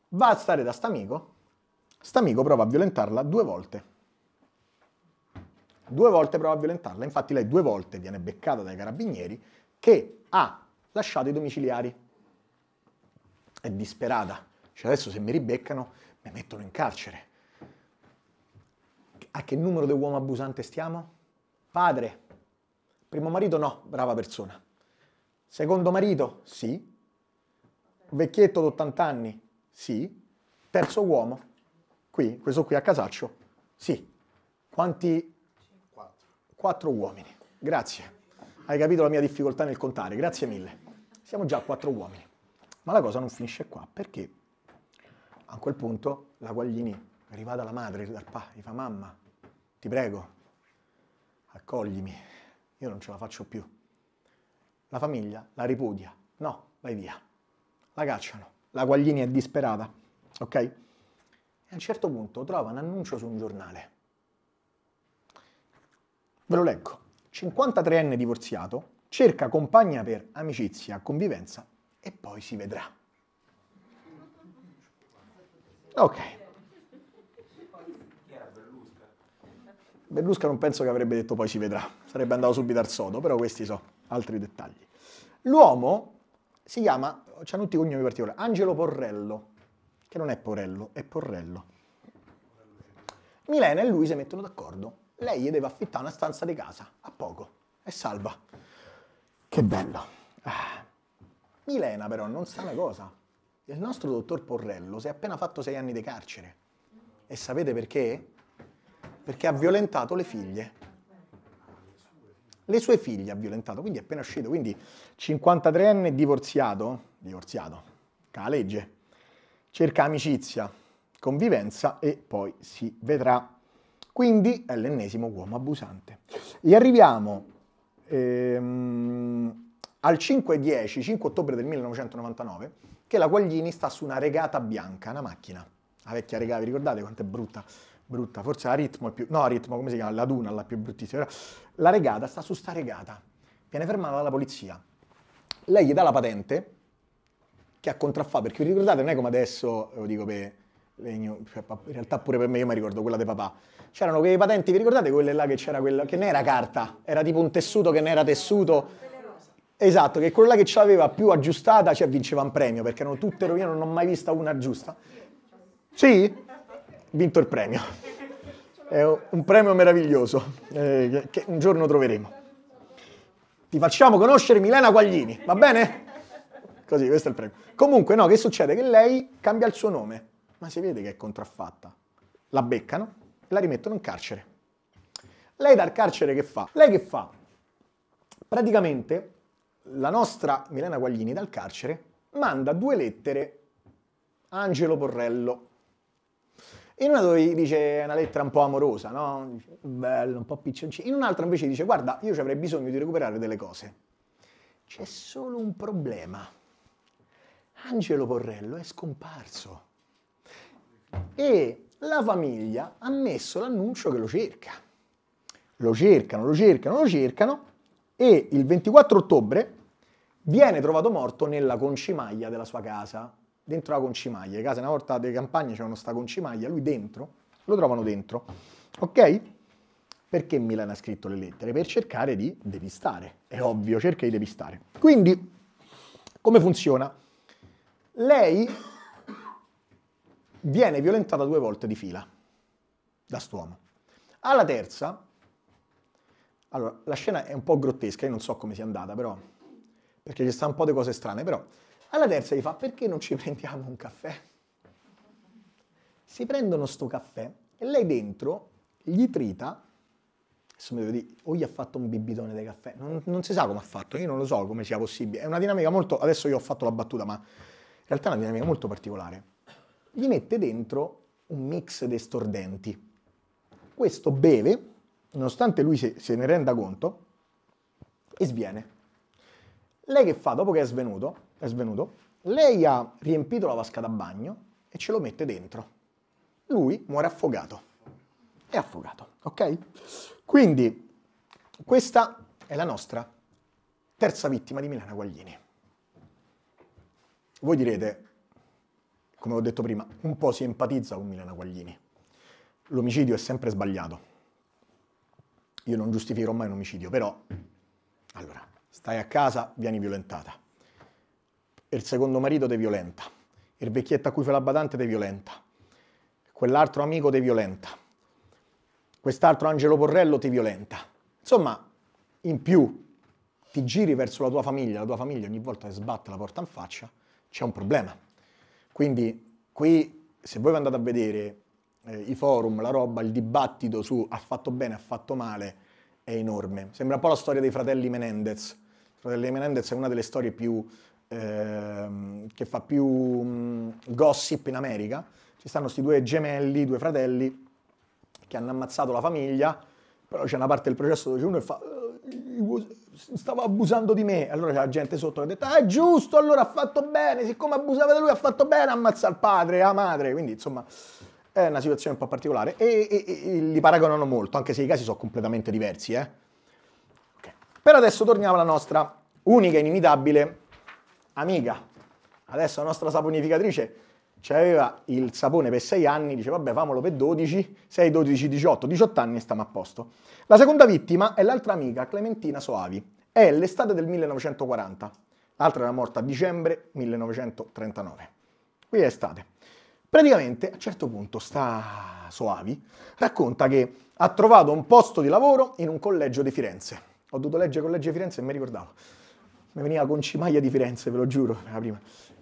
va a stare da st'amico, st'amico prova a violentarla due volte. Due volte prova a violentarla, infatti lei due volte viene beccata dai carabinieri che ha lasciato i domiciliari. È disperata, cioè adesso se mi ribeccano mi mettono in carcere. A che numero di uomo abusante stiamo? Padre, primo marito no, brava persona Secondo marito? Sì. Vecchietto d'80 anni? Sì. Terzo uomo? Qui, questo qui a casaccio? Sì. Quanti? Quattro. Quattro uomini. Grazie. Hai capito la mia difficoltà nel contare, grazie mille. Siamo già quattro uomini. Ma la cosa non finisce qua, perché a quel punto la Guaglini arriva dalla madre, dal pa, gli fa mamma, ti prego, accoglimi, io non ce la faccio più. La famiglia la ripudia. No, vai via. La cacciano. La Quaglini è disperata. Ok? E a un certo punto trova un annuncio su un giornale. Ve lo leggo. 53enne divorziato, cerca compagna per amicizia, convivenza e poi si vedrà. Ok. Berlusca non penso che avrebbe detto poi si vedrà, sarebbe andato subito al sodo, però questi so altri dettagli. L'uomo si chiama, c'hanno tutti cognomi particolari, Angelo Porrello, che non è Porello, è Porrello. Milena e lui si mettono d'accordo. Lei gli deve affittare una stanza di casa, a poco, è salva. Che bello. Ah. Milena però non sa una cosa. Il nostro dottor Porrello si è appena fatto sei anni di carcere. E sapete perché? Perché ha violentato le figlie le sue figlie ha violentato, quindi è appena uscito, quindi 53enne divorziato, divorziato, ca legge, cerca amicizia, convivenza e poi si vedrà. Quindi è l'ennesimo uomo abusante. E arriviamo ehm, al 5-10, 5 ottobre del 1999, che la Guaglini sta su una regata bianca, una macchina la vecchia regà, vi ricordate quanto è brutta? Brutta, forse la ritmo è più... No, ritmo, come si chiama? La duna, la più bruttissima. La regata sta su sta regata. Viene fermata dalla polizia. Lei gli dà la patente che ha contraffatto, perché vi ricordate, non è come adesso, lo dico per... In realtà pure per me, io mi ricordo quella di papà. C'erano quei patenti, vi ricordate quelle là che c'era quella, che non era carta, era tipo un tessuto che non era tessuto. Rosa. Esatto, che quella che aveva più aggiustata, cioè vinceva un premio, perché erano tutte rovine, non ho mai vista una giusta. Sì, vinto il premio. È un premio meraviglioso eh, che un giorno troveremo. Ti facciamo conoscere Milena Guaglini, va bene? Così, questo è il premio. Comunque, no, che succede? Che lei cambia il suo nome, ma si vede che è contraffatta. La beccano e la rimettono in carcere. Lei dal carcere che fa? Lei che fa? Praticamente la nostra Milena Guaglini dal carcere manda due lettere a Angelo Porrello, in una dove dice una lettera un po' amorosa, no? bello, un po' piccioncino. In un'altra invece dice, guarda, io ci avrei bisogno di recuperare delle cose. C'è solo un problema. Angelo Porrello è scomparso. E la famiglia ha messo l'annuncio che lo cerca. Lo cercano, lo cercano, lo cercano e il 24 ottobre viene trovato morto nella concimaglia della sua casa dentro la concimaglia. Le case una volta delle campagne c'erano sta concimaglia, lui dentro, lo trovano dentro. Ok? Perché Milan ha scritto le lettere? Per cercare di depistare. È ovvio, cerca di depistare. Quindi, come funziona? Lei viene violentata due volte di fila da st'uomo. Alla terza, allora la scena è un po' grottesca, io non so come sia andata, però perché ci sta un po' di cose strane, però alla terza gli fa, perché non ci *laughs* prendiamo un caffè? Si prendono sto caffè e lei dentro gli trita, adesso mi devo dire, o gli ha fatto un bibitone di caffè, non, non si sa come ha fatto, io non lo so come sia possibile, è una dinamica molto, adesso io ho fatto la battuta, ma in realtà è una dinamica molto particolare. Gli mette dentro un mix di stordenti. Questo beve, nonostante lui se, se ne renda conto, e sviene. Lei che fa dopo che è svenuto? è svenuto, lei ha riempito la vasca da bagno e ce lo mette dentro. Lui muore affogato. È affogato, ok? Quindi questa è la nostra terza vittima di Milana Guaglini. Voi direte, come ho detto prima, un po' si empatizza con Milana Guaglini. L'omicidio è sempre sbagliato. Io non giustificherò mai un omicidio, però... Allora, stai a casa, vieni violentata il secondo marito te violenta, il vecchietto a cui fai la badante te violenta, quell'altro amico te violenta, quest'altro Angelo Porrello ti violenta. Insomma, in più ti giri verso la tua famiglia, la tua famiglia ogni volta che sbatte la porta in faccia, c'è un problema. Quindi qui, se voi andate a vedere eh, i forum, la roba, il dibattito su ha fatto bene, ha fatto male, è enorme. Sembra un po' la storia dei fratelli Menendez. I fratelli Menendez è una delle storie più ehm, che fa più mh, mm, gossip in America, ci stanno questi due gemelli, due fratelli, che hanno ammazzato la famiglia, però c'è una parte del processo dove uno fa eh, stava abusando di me. Allora c'è la gente sotto che ha detto: Ah, è giusto, allora ha fatto bene. Siccome abusava di lui, ha fatto bene ammazza il padre, la madre. Quindi, insomma, è una situazione un po' particolare. E, e, e li paragonano molto, anche se i casi sono completamente diversi. Eh? Okay. Per adesso torniamo alla nostra unica, inimitabile amica, adesso la nostra saponificatrice ci aveva il sapone per 6 anni, dice vabbè famolo per 12, 6, 12, 18, 18 anni e stiamo a posto. La seconda vittima è l'altra amica, Clementina Soavi, è l'estate del 1940, l'altra era morta a dicembre 1939, qui è estate. Praticamente a un certo punto sta Soavi racconta che ha trovato un posto di lavoro in un collegio di Firenze. Ho dovuto leggere collegio di Firenze e mi ricordavo mi veniva concimaglia di Firenze, ve lo giuro, la prima.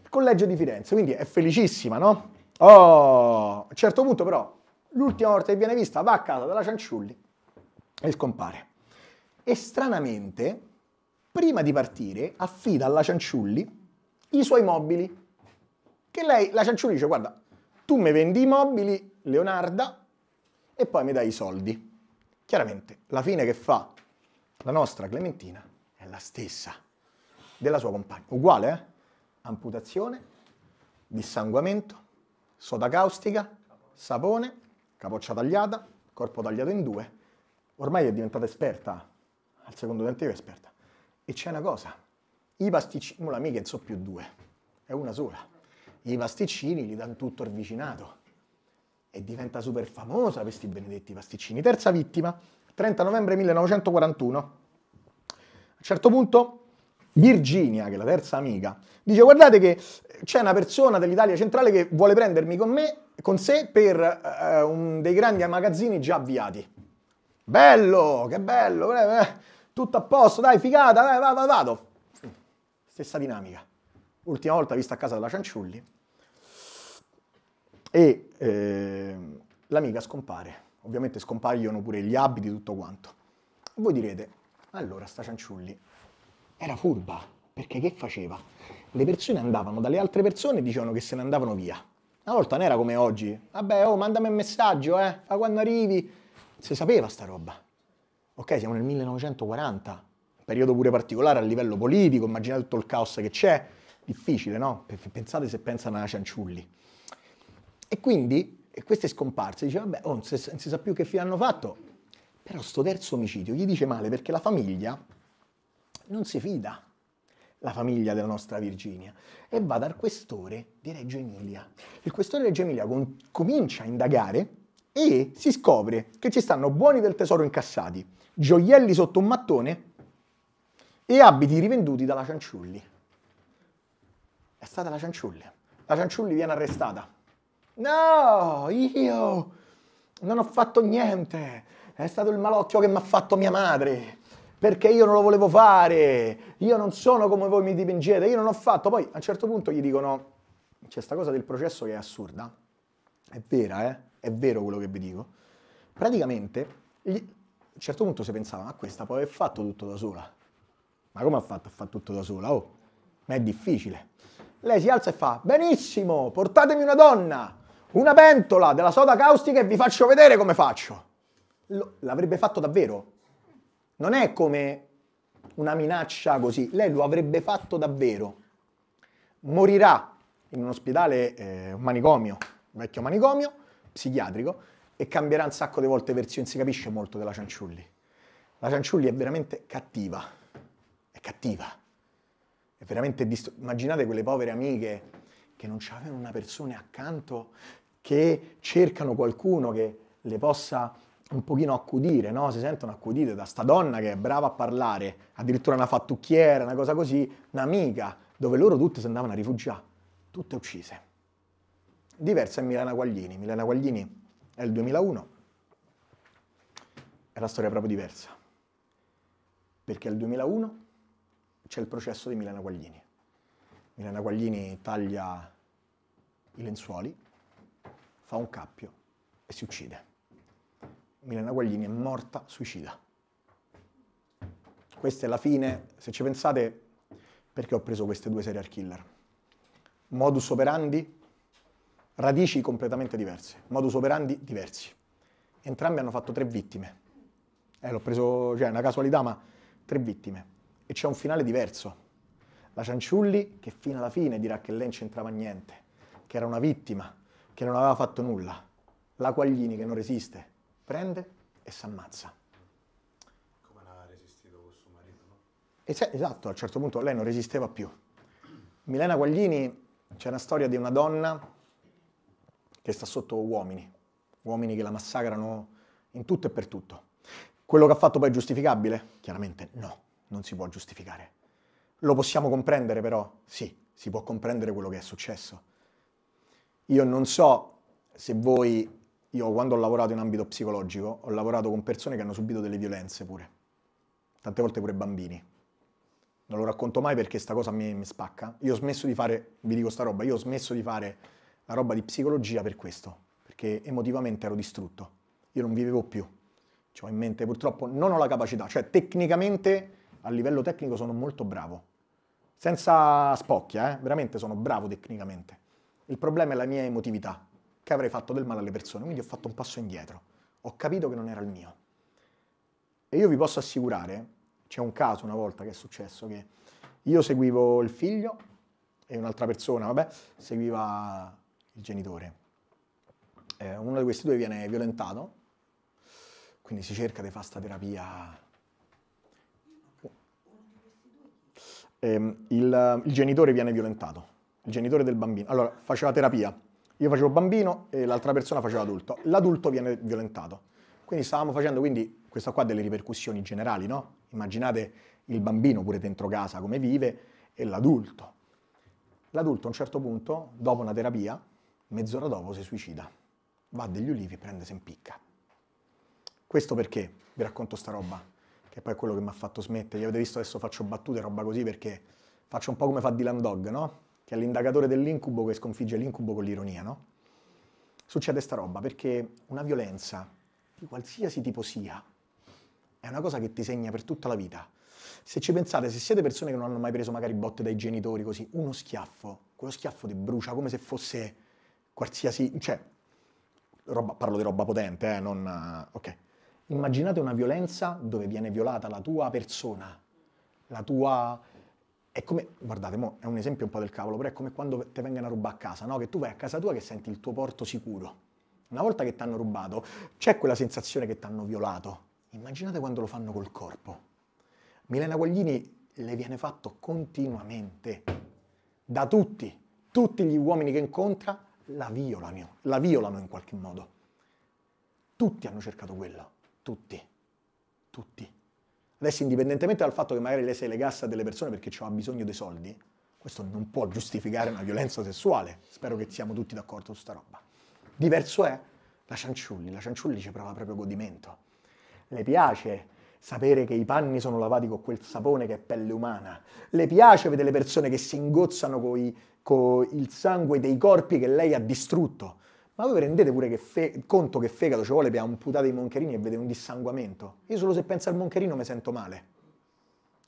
collegio di Firenze, quindi è felicissima, no? Oh, a un certo punto però, l'ultima volta che viene vista, va a casa della Cianciulli e scompare. E stranamente, prima di partire, affida alla Cianciulli i suoi mobili. Che lei, la Cianciulli dice, guarda, tu mi vendi i mobili, Leonarda, e poi mi dai i soldi. Chiaramente, la fine che fa la nostra Clementina è la stessa della sua compagna. Uguale, eh? Amputazione, dissanguamento, soda caustica, sapone, capoccia tagliata, corpo tagliato in due. Ormai è diventata esperta, al secondo tentativo è esperta. E c'è una cosa, i pasticcini, non la mica so più due, è una sola. I pasticcini gli danno tutto il vicinato e diventa super famosa questi benedetti pasticcini. Terza vittima, 30 novembre 1941. A un certo punto Virginia, che è la terza amica, dice guardate che c'è una persona dell'Italia centrale che vuole prendermi con, me, con sé per eh, un, dei grandi magazzini già avviati. Bello, che bello, eh, eh, tutto a posto, dai, figata, dai, vado, vado. Stessa dinamica. Ultima volta vista a casa della Cianciulli. E ehm, l'amica scompare. Ovviamente scompaiono pure gli abiti, tutto quanto. Voi direte, allora sta Cianciulli era furba, perché che faceva? Le persone andavano dalle altre persone e dicevano che se ne andavano via. Una volta non era come oggi. Vabbè, oh, mandami un messaggio, eh, fa quando arrivi. Si sapeva sta roba. Ok, siamo nel 1940, un periodo pure particolare a livello politico, immaginate tutto il caos che c'è. Difficile, no? Pensate se pensano a Cianciulli. E quindi e queste scomparse, dice, vabbè, oh, non, si, non si sa più che fine hanno fatto. Però sto terzo omicidio gli dice male perché la famiglia non si fida la famiglia della nostra Virginia e va dal questore di Reggio Emilia. Il questore di Reggio Emilia con- comincia a indagare e si scopre che ci stanno buoni del tesoro incassati, gioielli sotto un mattone e abiti rivenduti dalla Cianciulli. È stata la Cianciulli. La Cianciulli viene arrestata. No, io non ho fatto niente. È stato il malocchio che mi ha fatto mia madre perché io non lo volevo fare, io non sono come voi mi dipingete, io non ho fatto. Poi a un certo punto gli dicono, c'è sta cosa del processo che è assurda, è vera, eh? è vero quello che vi dico. Praticamente, gli... a un certo punto si pensava, ma questa può aver fatto tutto da sola. Ma come ha fatto a fare tutto da sola? Oh, ma è difficile. Lei si alza e fa, benissimo, portatemi una donna, una pentola della soda caustica e vi faccio vedere come faccio. Lo... l'avrebbe fatto davvero, non è come una minaccia così, lei lo avrebbe fatto davvero. Morirà in un ospedale, eh, un manicomio, un vecchio manicomio, psichiatrico, e cambierà un sacco di volte versione, si capisce molto della Cianciulli. La Cianciulli è veramente cattiva, è cattiva, è veramente distrutta. Immaginate quelle povere amiche che non avevano una persona accanto, che cercano qualcuno che le possa un pochino accudire, no? si sentono accudite da sta donna che è brava a parlare, addirittura una fattucchiera, una cosa così, un'amica, dove loro tutte si andavano a rifugiare, tutte uccise. Diversa è Milena Guaglini, Milena Guaglini è il 2001, è la storia proprio diversa, perché nel 2001 c'è il processo di Milena Guaglini. Milena Guaglini taglia i lenzuoli, fa un cappio e si uccide. Milena Guaglini è morta suicida. Questa è la fine, se ci pensate, perché ho preso queste due serial killer. Modus operandi, radici completamente diverse, modus operandi diversi. Entrambi hanno fatto tre vittime. Eh, l'ho preso, cioè, è una casualità, ma tre vittime. E c'è un finale diverso. La Cianciulli, che fino alla fine dirà che lei non c'entrava niente, che era una vittima, che non aveva fatto nulla. La Quaglini, che non resiste, prende e si ammazza. Come non ha resistito con suo marito, no? E se, esatto, a un certo punto lei non resisteva più. Milena Guaglini, c'è una storia di una donna che sta sotto uomini, uomini che la massacrano in tutto e per tutto. Quello che ha fatto poi è giustificabile? Chiaramente no, non si può giustificare. Lo possiamo comprendere però? Sì, si può comprendere quello che è successo. Io non so se voi io quando ho lavorato in ambito psicologico ho lavorato con persone che hanno subito delle violenze pure, tante volte pure bambini. Non lo racconto mai perché sta cosa mi, mi spacca. Io ho smesso di fare, vi dico sta roba, io ho smesso di fare la roba di psicologia per questo, perché emotivamente ero distrutto. Io non vivevo più. ho in mente purtroppo non ho la capacità, cioè tecnicamente a livello tecnico sono molto bravo. Senza spocchia, eh? veramente sono bravo tecnicamente. Il problema è la mia emotività che avrei fatto del male alle persone, quindi ho fatto un passo indietro, ho capito che non era il mio. E io vi posso assicurare, c'è un caso una volta che è successo, che io seguivo il figlio e un'altra persona, vabbè, seguiva il genitore. Eh, uno di questi due viene violentato, quindi si cerca di fare questa terapia Eh, il, il, genitore viene violentato, il genitore del bambino. Allora, faceva terapia, io facevo bambino e l'altra persona faceva adulto. L'adulto viene violentato. Quindi stavamo facendo quindi questa qua delle ripercussioni generali, no? Immaginate il bambino pure dentro casa come vive e l'adulto. L'adulto a un certo punto, dopo una terapia, mezz'ora dopo si suicida. Va degli ulivi e prende se impicca. Questo perché vi racconto sta roba, che poi è quello che mi ha fatto smettere. Vi avete visto adesso faccio battute, roba così, perché faccio un po' come fa Dylan Dog, no? che è l'indagatore dell'incubo che sconfigge l'incubo con l'ironia, no? Succede sta roba perché una violenza di qualsiasi tipo sia è una cosa che ti segna per tutta la vita. Se ci pensate, se siete persone che non hanno mai preso magari botte dai genitori così, uno schiaffo, quello schiaffo ti brucia come se fosse qualsiasi, cioè roba, parlo di roba potente, eh, non eh, ok. Immaginate una violenza dove viene violata la tua persona, la tua è come, guardate, mo è un esempio un po' del cavolo, però è come quando ti vengono a rubare a casa, no? Che tu vai a casa tua che senti il tuo porto sicuro. Una volta che ti hanno rubato, c'è quella sensazione che ti hanno violato. Immaginate quando lo fanno col corpo. Milena Guaglini le viene fatto continuamente, da tutti, tutti gli uomini che incontra la violano, la violano in qualche modo. Tutti hanno cercato quello, tutti, tutti. Adesso, indipendentemente dal fatto che magari lei si legasse a delle persone perché ha bisogno dei soldi, questo non può giustificare una violenza sessuale. Spero che siamo tutti d'accordo su sta roba. Diverso è la Cianciulli. La Cianciulli ci prova proprio godimento. Le piace sapere che i panni sono lavati con quel sapone che è pelle umana. Le piace vedere le persone che si ingozzano con il sangue dei corpi che lei ha distrutto. Ma voi rendete pure che fe- conto che fegato ci vuole per amputare i moncherini e vedere un dissanguamento. Io solo se penso al moncherino mi sento male.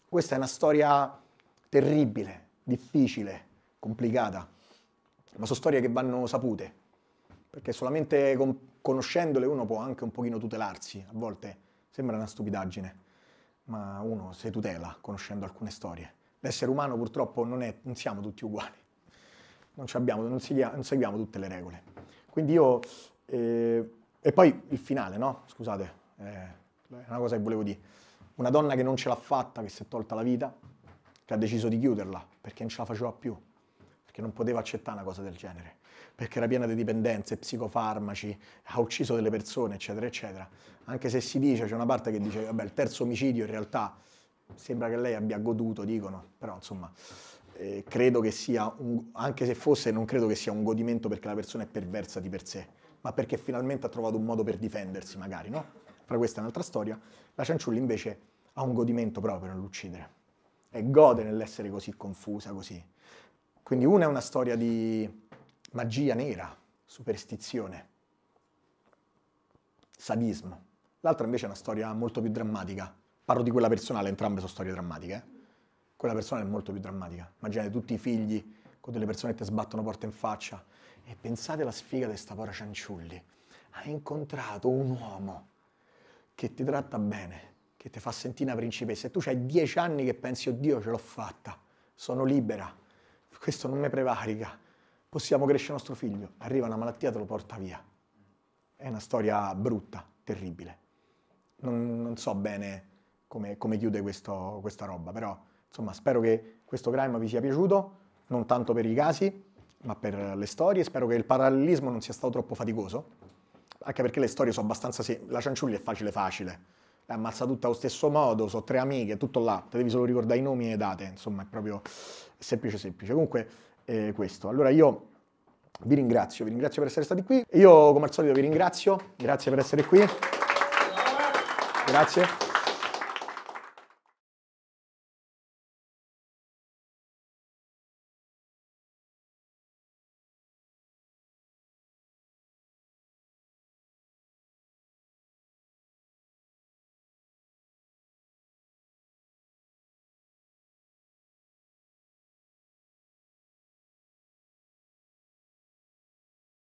Questa è una storia terribile, difficile, complicata, ma sono storie che vanno sapute, perché solamente con- conoscendole uno può anche un pochino tutelarsi, a volte sembra una stupidaggine, ma uno si tutela conoscendo alcune storie. L'essere umano purtroppo non, è, non siamo tutti uguali, non, non seguiamo tutte le regole. Quindi io... Eh, e poi il finale, no? Scusate, eh, è una cosa che volevo dire. Una donna che non ce l'ha fatta, che si è tolta la vita, che ha deciso di chiuderla perché non ce la faceva più, perché non poteva accettare una cosa del genere, perché era piena di dipendenze, psicofarmaci, ha ucciso delle persone, eccetera, eccetera. Anche se si dice, c'è una parte che dice, vabbè, il terzo omicidio in realtà sembra che lei abbia goduto, dicono, però insomma eh, credo che sia, un, anche se fosse, non credo che sia un godimento perché la persona è perversa di per sé, ma perché finalmente ha trovato un modo per difendersi magari, no? Fra questa è un'altra storia. La cianciulla invece ha un godimento proprio nell'uccidere e gode nell'essere così confusa, così. Quindi una è una storia di magia nera, superstizione, sadismo. L'altra invece è una storia molto più drammatica. Parlo di quella personale, entrambe sono storie drammatiche. Eh? quella persona è molto più drammatica. Immaginate tutti i figli con delle persone che ti sbattono porte in faccia e pensate alla sfiga di questa povera Cianciulli. Hai incontrato un uomo che ti tratta bene, che ti fa sentire una principessa e tu hai dieci anni che pensi, oddio ce l'ho fatta, sono libera, questo non mi prevarica, possiamo crescere nostro figlio. Arriva una malattia, te lo porta via. È una storia brutta, terribile. Non, non so bene come, come chiude questo, questa roba, però Insomma, spero che questo crime vi sia piaciuto, non tanto per i casi, ma per le storie. Spero che il parallelismo non sia stato troppo faticoso, anche perché le storie sono abbastanza... Se- la cianciulli è facile facile, le ammazza tutte allo stesso modo, sono tre amiche, tutto là, te devi solo ricordare i nomi e le date, insomma, è proprio semplice semplice. Comunque, eh, questo. Allora io vi ringrazio, vi ringrazio per essere stati qui. Io come al solito vi ringrazio, grazie per essere qui. Grazie.